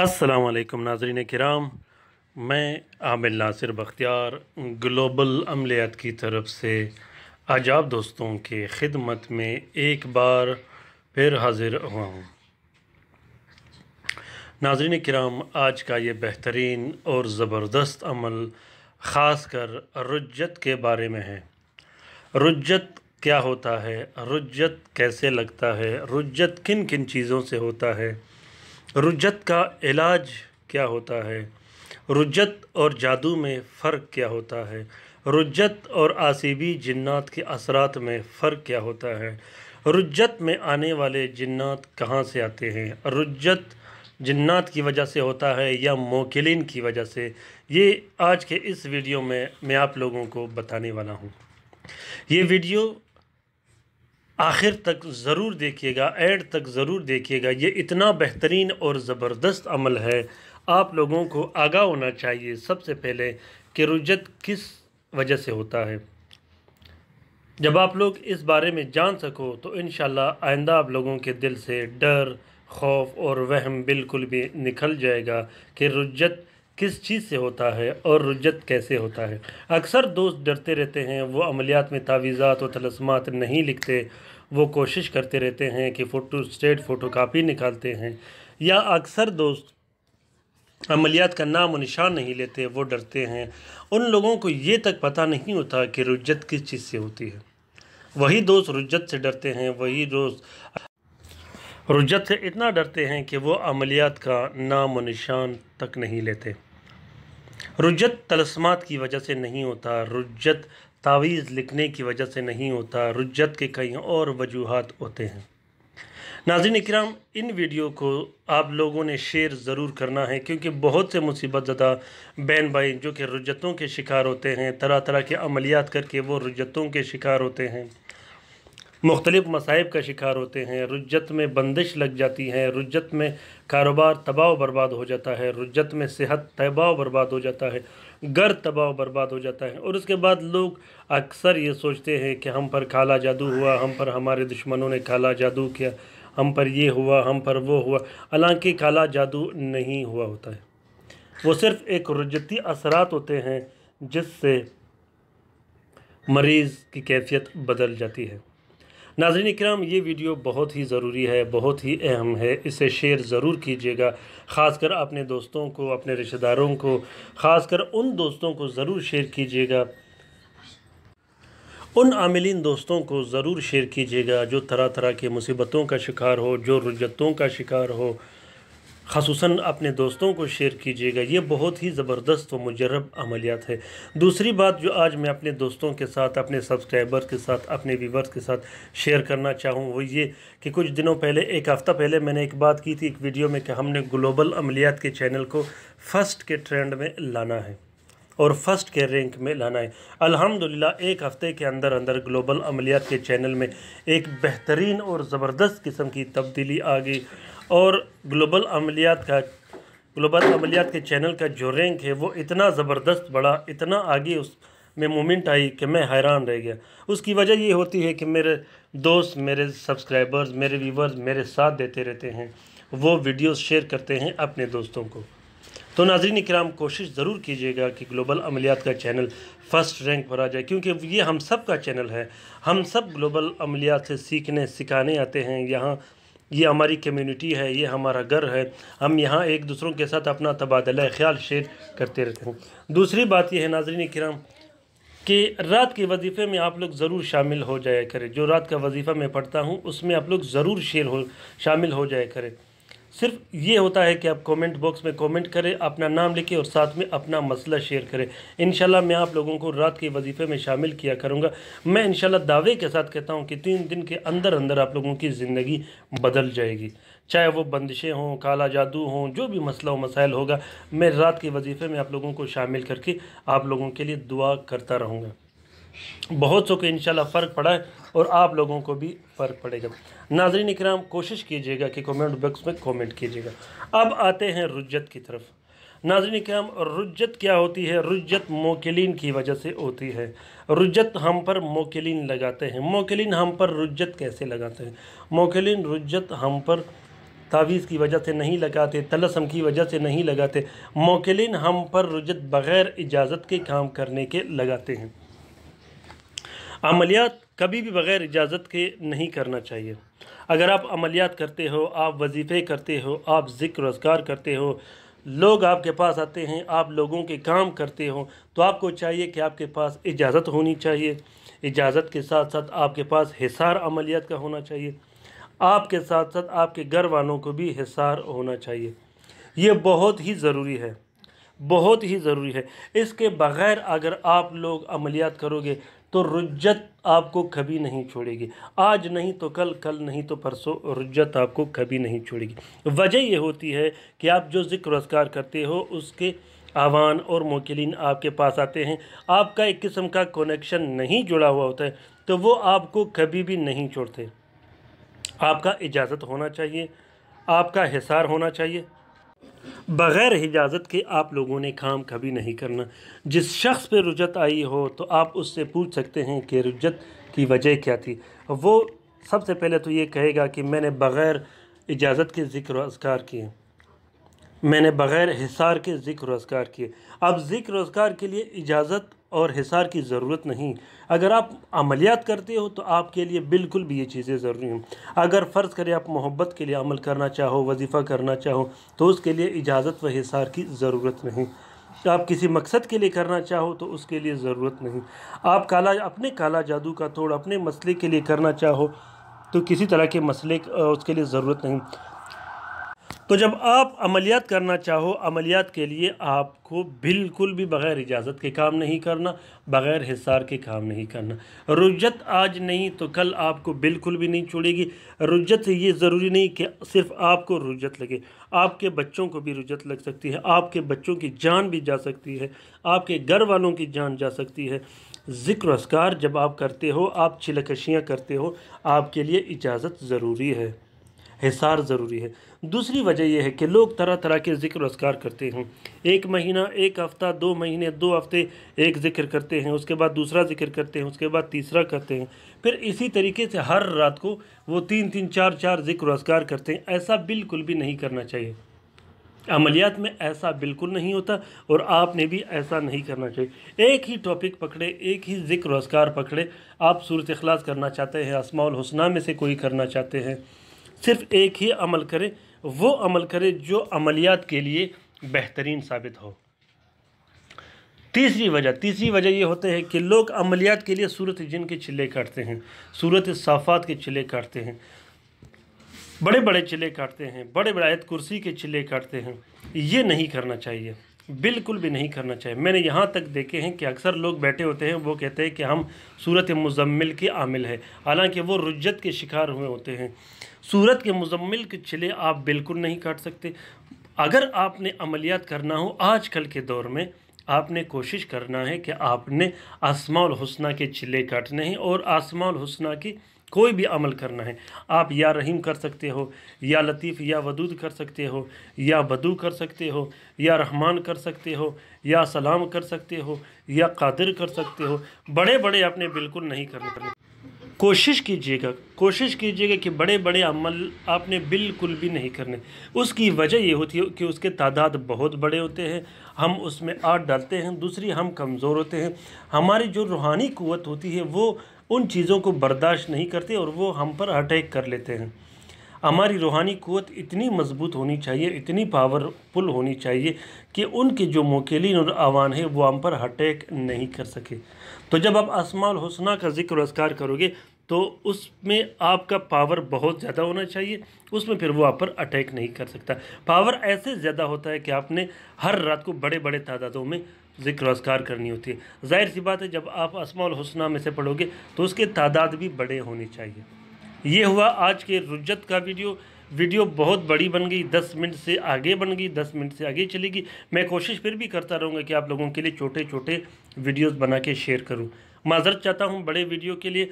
असलकम नाजरीन कराम मैं आमिल नासिर बख्तियार ग्लोबल अमलियात की तरफ से आज आप दोस्तों के ख़िदमत में एक बार फिर हाजिर हुआ हूँ नाजरीन कराम आज का ये बेहतरीन और ज़बरदस्त अमल ख़ास कर रुजत के बारे में है रुजत क्या होता है रुजत कैसे लगता है रुजत किन किन चीज़ों से होता है रुजत का इलाज क्या होता है रुजत और जादू में फ़र्क क्या होता है रुजत और आसीबी जन्ात के असरात में फ़र्क क्या होता है रुजत में आने वाले जिन्नात कहाँ से आते हैं रुजत जन्ात की वजह से होता है या मोकिलिन की वजह से ये आज के इस वीडियो में मैं आप लोगों को बताने वाला हूँ ये वीडियो आखिर तक ज़रूर देखिएगा एड तक ज़रूर देखिएगा ये इतना बेहतरीन और ज़बरदस्त अमल है आप लोगों को आगाह होना चाहिए सबसे पहले कि रुजत किस वजह से होता है जब आप लोग इस बारे में जान सको तो इन आइंदा आप लोगों के दिल से डर खौफ और वहम बिल्कुल भी निकल जाएगा कि रुजत किस चीज़ से होता है और रुजत कैसे होता है अक्सर दोस्त डरते रहते हैं वो अमलियात में तावीज़ात और तलस्मात नहीं लिखते वो कोशिश करते रहते हैं कि फ़ोटो स्टेट फ़ोटो कापी निकालते हैं या अक्सर दोस्त अमलियात का नाम और निशान नहीं लेते वो डरते हैं उन लोगों को ये तक पता नहीं होता कि रुजत किस चीज़ से होती है वही दोस्त रुजत से डरते हैं वही दोस्त रुजत से इतना डरते हैं कि वो अमलियात का नाम निशान तक नहीं लेते रुजत तलस्मात की वजह से नहीं होता रुजत तावीज़ लिखने की वजह से नहीं होता रुजत के कई और वजूहत होते हैं नाजिन इक्राम इन वीडियो को आप लोगों ने शेयर ज़रूर करना है क्योंकि बहुत से मुसीबत ज़दा बहन भाई जो कि रुजतों के शिकार होते हैं तरह तरह के अमलियात करके वो रुजतों के शिकार होते हैं मुख्तलिफ़ मसाइब का शिकार होते हैं रुजत में बंदिश लग जाती है रुजत में कारोबार तबाह बर्बाद हो जाता है रुजत में सेहत तबाह बर्बाद हो जाता है घर तबाह बर्बाद हो जाता है और उसके बाद लोग अक्सर ये सोचते हैं कि हम पर काला जादू हुआ हम पर हमारे दुश्मनों ने काला जादू किया हम पर ये हुआ हम पर वो हुआ हालांकि काला जादू नहीं हुआ होता है वो सिर्फ़ एक रुजती असरात होते हैं जिससे मरीज़ की कैफियत बदल जाती है नाजरन इक्राम ये वीडियो बहुत ही ज़रूरी है बहुत ही अहम है इसे शेयर ज़रूर कीजिएगा ख़ासकर अपने दोस्तों को अपने रिश्तेदारों को ख़ासकर उन दोस्तों को ज़रूर शेयर कीजिएगा उन आमिलीन दोस्तों को ज़रूर शेयर कीजिएगा जो तरह तरह की मुसीबतों का शिकार हो जो रुजतों का शिकार हो खसूस अपने दोस्तों को शेयर कीजिएगा ये बहुत ही ज़बरदस्त व मुजरब अमलियात है दूसरी बात जो आज मैं अपने दोस्तों के साथ अपने सब्सक्राइबर के साथ अपने व्यूवर्स के साथ शेयर करना चाहूँ वो ये कि कुछ दिनों पहले एक हफ़्ता पहले मैंने एक बात की थी एक वीडियो में कि हमने ग्लोबल अमलियात के चैनल को फ़र्स्ट के ट्रेंड में लाना है और फर्स्ट के रैंक में लाना है अल्हम्दुलिल्लाह एक हफ़्ते के अंदर अंदर ग्लोबल अमलियात के चैनल में एक बेहतरीन और ज़बरदस्त किस्म की तब्दीली आ गई और ग्लोबल अमलियात का ग्लोबल अमलियात के चैनल का जो रैंक है वो इतना ज़बरदस्त बढ़ा इतना आगे उस में मोमेंट आई कि मैं हैरान रह गया उसकी वजह ये होती है कि मेरे दोस्त मेरे सब्सक्राइबर्स मेरे व्यूवर्स मेरे साथ देते रहते हैं वो वीडियोस शेयर करते हैं अपने दोस्तों को तो नाजरीन कराम कोशिश ज़रूर कीजिएगा कि ग्लोबल अमलियात का चैनल फ़र्स्ट रैंक पर आ जाए क्योंकि ये हम सब का चैनल है हम सब ग्लोबल अमलियात से सीखने सिखाने आते हैं यहाँ ये हमारी कम्युनिटी है ये हमारा घर है हम यहाँ एक दूसरों के साथ अपना तबादला ख्याल शेयर करते रहते हैं दूसरी बात यह है नाजरीन कराम कि रात के वजीफ़े में आप लोग ज़रूर शामिल हो जाया करें जो रात का वजीफ़ा मैं पढ़ता हूँ उसमें आप लोग ज़रूर शेयर हो शामिल हो जाया करें सिर्फ ये होता है कि आप कमेंट बॉक्स में कमेंट करें अपना नाम लिखें और साथ में अपना मसला शेयर करें इन मैं आप लोगों को रात के वजीफ़े में शामिल किया करूँगा मैं इन दावे के साथ कहता हूँ कि तीन दिन के अंदर अंदर आप लोगों की ज़िंदगी बदल जाएगी चाहे वो बंदिशें हों काला जादू हों जो भी मसला व मसाइल होगा मैं रात के वजीफ़े में आप लोगों को शामिल करके आप लोगों के लिए दुआ करता रहूँगा बहुत सो के इनशाला फ़र्क पड़ा है और आप लोगों को भी फ़र्क पड़ेगा नाजरीन इकराम कोशिश कीजिएगा कि कमेंट बॉक्स में कमेंट कीजिएगा अब आते हैं रुजत की तरफ नाजरीन इकराम रुजत क्या होती है रुजत मोकिलिन की वजह से होती है रुजत हम पर मोकिलिन लगाते हैं मोकिलिन हम पर रुजत कैसे लगाते हैं मोकिलिन रुजत हम पर तावीज़ की वजह से नहीं लगाते तलसम की वजह से नहीं लगाते मोकिलिन हम पर रुजत बग़ैर इजाज़त के काम करने के लगाते हैं अमलियात कभी भी बग़ैर इजाज़त के नहीं करना चाहिए अगर आप अमलियात करते हो आप वजीफ़े करते हो आप ज़िक्र रोज़गार करते हो लोग आपके पास आते हैं आप लोगों के काम करते हो तो आपको चाहिए कि आपके पास इजाज़त होनी चाहिए इजाज़त के साथ साथ आपके पास हिसार अमलियात का होना चाहिए आपके साथ साथ आपके घर वालों को भी हिसार होना चाहिए ये बहुत ही ज़रूरी है बहुत ही ज़रूरी है इसके बग़ैर अगर आप लोग अमलियात करोगे तो रुज्जत आपको कभी नहीं छोड़ेगी आज नहीं तो कल कल नहीं तो परसों रुज्जत आपको कभी नहीं छोड़ेगी वजह यह होती है कि आप जो जिक्र रोज़गार करते हो उसके आवान और मोकिलिन आपके पास आते हैं आपका एक किस्म का कनेक्शन नहीं जुड़ा हुआ होता है तो वो आपको कभी भी नहीं छोड़ते आपका इजाज़त होना चाहिए आपका हिसार होना चाहिए बग़ैर इजाजत के आप लोगों ने काम कभी नहीं करना जिस शख्स पे रुजत आई हो तो आप उससे पूछ सकते हैं कि रुजत की वजह क्या थी वो सबसे पहले तो ये कहेगा कि मैंने बग़ैर इजाज़त के ज़िक्र असकार किए मैंने बग़ैर हिसार के ज़िक्र असकार किए अब ज़िक्र असकार के लिए इजाज़त और हिसार की ज़रूरत नहीं अगर आप अमलियात करते हो तो आपके लिए बिल्कुल भी ये चीज़ें ज़रूरी हैं अगर फ़र्ज़ करें आप मोहब्बत के लिए अमल करना चाहो वजीफ़ा करना चाहो तो उसके लिए इजाज़त व हिसार की ज़रूरत नहीं आप किसी मकसद के लिए करना चाहो तो उसके लिए ज़रूरत नहीं आप काला अपने काला जादू का तोड़ अपने मसले के लिए करना चाहो तो किसी तरह के मसले उसके लिए ज़रूरत नहीं तो जब आप अमलियात करना चाहो अमलियात के लिए आपको बिल्कुल भी बग़ैर इजाज़त के काम नहीं करना बग़ैर हिसार के काम नहीं करना रुजत आज नहीं तो कल आपको बिल्कुल भी नहीं छोड़ेगी रुजत ये ज़रूरी नहीं कि सिर्फ आपको रुजत लगे आपके बच्चों को भी रुजत लग सकती है आपके बच्चों की जान भी जा सकती है आपके घर वालों की जान जा सकती है ज़िक्र असकार जब आप करते हो आप छिलकशियाँ करते हो आपके लिए इजाज़त ज़रूरी है हिसार ज़रूरी है दूसरी वजह यह है कि लोग तरह तरह के जिक्र असकार करते हैं एक महीना एक हफ़्ता दो महीने दो हफ़्ते एक ज़िक्र करते हैं उसके बाद दूसरा ज़िक्र करते हैं उसके बाद तीसरा करते हैं फिर इसी तरीके से हर रात को वो तीन तीन चार चार जिक्र असकार करते हैं ऐसा बिल्कुल भी नहीं करना चाहिए अमलियात में ऐसा बिल्कुल नहीं होता और आपने भी ऐसा नहीं करना चाहिए एक ही टॉपिक पकड़े एक ही जिक्र असकार पकड़े आप सूरत अखलास करना चाहते हैं असमाउल हुसना में से कोई करना चाहते हैं सिर्फ एक ही अमल करे वो अमल करे जो अमलियात के लिए बेहतरीन साबित हो तीसरी वजह तीसरी वजह ये होते हैं कि लोग अमलियात के लिए सूरत जिन के चिल्ले काटते हैं सूरत साफ़ात के चिल्ले काटते हैं बड़े बड़े चिल्ले काटते हैं बड़े आयत कुर्सी के चिल्ले काटते हैं ये नहीं करना चाहिए बिल्कुल भी नहीं करना चाहिए मैंने यहाँ तक देखे हैं कि अक्सर लोग बैठे होते हैं वो कहते हैं कि हम सूरत मुजम्मिल के आमिल है हालांकि वो रुजत के शिकार हुए होते हैं सूरत के मुजम्मिल के छिले आप बिल्कुल नहीं काट सकते अगर आपने अमलियात करना हो आजकल के दौर में आपने कोशिश करना है कि आपने आसमाल हसना के छिले काटने हैं और आसमाल हसना की कोई भी अमल करना है आप या रहीम कर सकते हो या लतीफ़ या वदूद कर सकते हो या बदू कर सकते हो या रहमान कर सकते हो या सलाम कर सकते हो या कादिर कर सकते हो बड़े बड़े आपने बिल्कुल नहीं करने पड़े कोशिश कीजिएगा कोशिश कीजिएगा कि बड़े बड़े अमल आपने बिल्कुल भी नहीं करने उसकी वजह ये होती है कि उसके तादाद बहुत बड़े होते हैं हम उसमें आठ डालते हैं दूसरी हम कमज़ोर होते हैं हमारी जो रूहानी क़वत होती है वो उन चीज़ों को बर्दाश्त नहीं करते और वो हम पर अटैक कर लेते हैं हमारी रूहानी क़वत इतनी मजबूत होनी चाहिए इतनी पावरफुल होनी चाहिए कि उनके जो मोकेलिन और आवान है वो हम पर अटैक नहीं कर सके तो जब आप आसमाल हौसना का जिक्र असकार करोगे तो उसमें आपका पावर बहुत ज़्यादा होना चाहिए उसमें फिर वो आप पर अटैक नहीं कर सकता पावर ऐसे ज़्यादा होता है कि आपने हर रात को बड़े बड़े तादादों में जिक्र असकार करनी होती है जाहिर सी बात है जब आप असमाल हसना में से पढ़ोगे तो उसके तादाद भी बड़े होने चाहिए ये हुआ आज के रुजत का वीडियो वीडियो बहुत बड़ी बन गई दस मिनट से आगे बन गई दस मिनट से आगे चलेगी मैं कोशिश फिर भी करता रहूँगा कि आप लोगों के लिए छोटे छोटे वीडियोज़ बना के शेयर करूँ माजरत चाहता हूँ बड़े वीडियो के लिए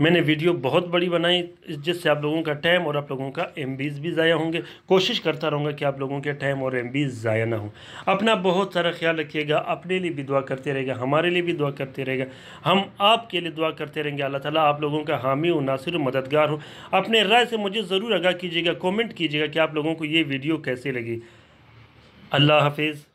मैंने वीडियो बहुत बड़ी बनाई जिससे आप लोगों का टाइम और आप लोगों का एम भी ज़ाया होंगे कोशिश करता रहूँगा कि आप लोगों के टाइम और एम ज़ाया ना हो अपना बहुत सारा ख्याल रखिएगा अपने लिए भी दुआ करते रहेगा हमारे लिए भी दुआ करते रहेगा हम आपके लिए दुआ करते रहेंगे अल्लाह ताला आप लोगों का हामी हो नासिर मददगार हो अपने राय से मुझे ज़रूर आगा कीजिएगा कॉमेंट कीजिएगा कि आप लोगों को ये वीडियो कैसे लगी अल्लाह हाफिज़